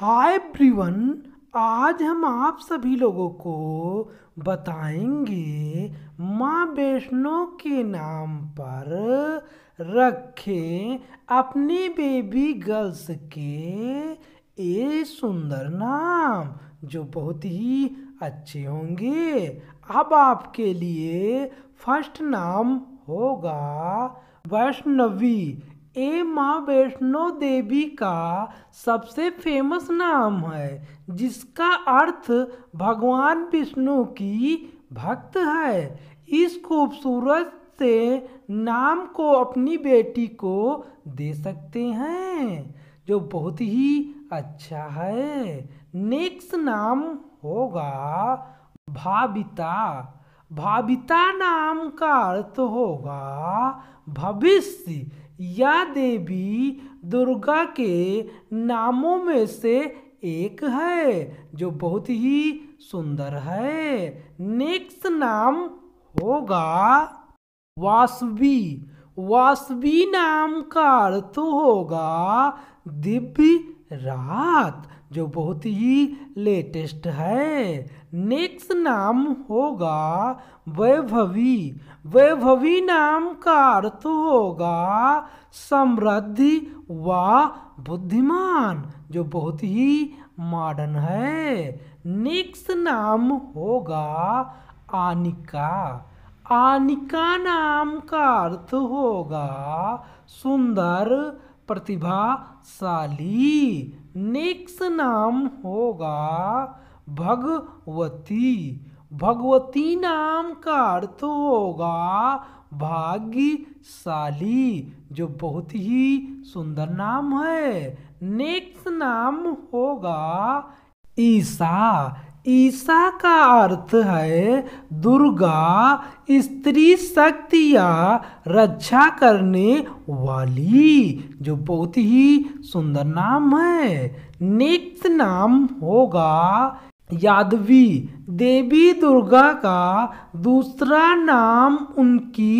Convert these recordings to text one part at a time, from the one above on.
hi everyone आज हम आप सभी लोगों को बताएंगे माँ वैष्णो के नाम पर रखे अपने बेबी गर्ल्स के ये सुंदर नाम जो बहुत ही अच्छे होंगे अब आपके लिए फर्स्ट नाम होगा वैष्णवी ये माँ वैष्णो देवी का सबसे फेमस नाम है जिसका अर्थ भगवान विष्णु की भक्त है इस खूबसूरत से नाम को अपनी बेटी को दे सकते हैं जो बहुत ही अच्छा है नेक्स्ट नाम होगा भाविता भाविता नाम का अर्थ होगा भविष्य या देवी दुर्गा के नामों में से एक है जो बहुत ही सुंदर है नेक्स्ट नाम होगा वासवी वासवी नाम का अर्थ होगा दिव्य रात जो बहुत ही लेटेस्ट है नेक्स्ट नाम होगा वैभवी वैभवी नाम का अर्थ होगा समृद्धि व बुद्धिमान जो बहुत ही मॉडर्न है नेक्स्ट नाम होगा आनिका आनिका नाम का अर्थ होगा सुंदर प्रतिभाशाली नेक्स्ट नाम होगा भगवती भगवती नाम का अर्थ होगा भाग्यशाली जो बहुत ही सुंदर नाम है नेक्स्ट नाम होगा ईसा ईसा का अर्थ है दुर्गा स्त्री शक्ति या रक्षा करने वाली जो बहुत ही सुंदर नाम है नेक्स्ट नाम होगा यादवी देवी दुर्गा का दूसरा नाम उनकी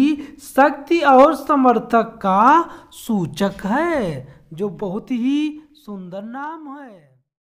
शक्ति और समर्थक का सूचक है जो बहुत ही सुंदर नाम है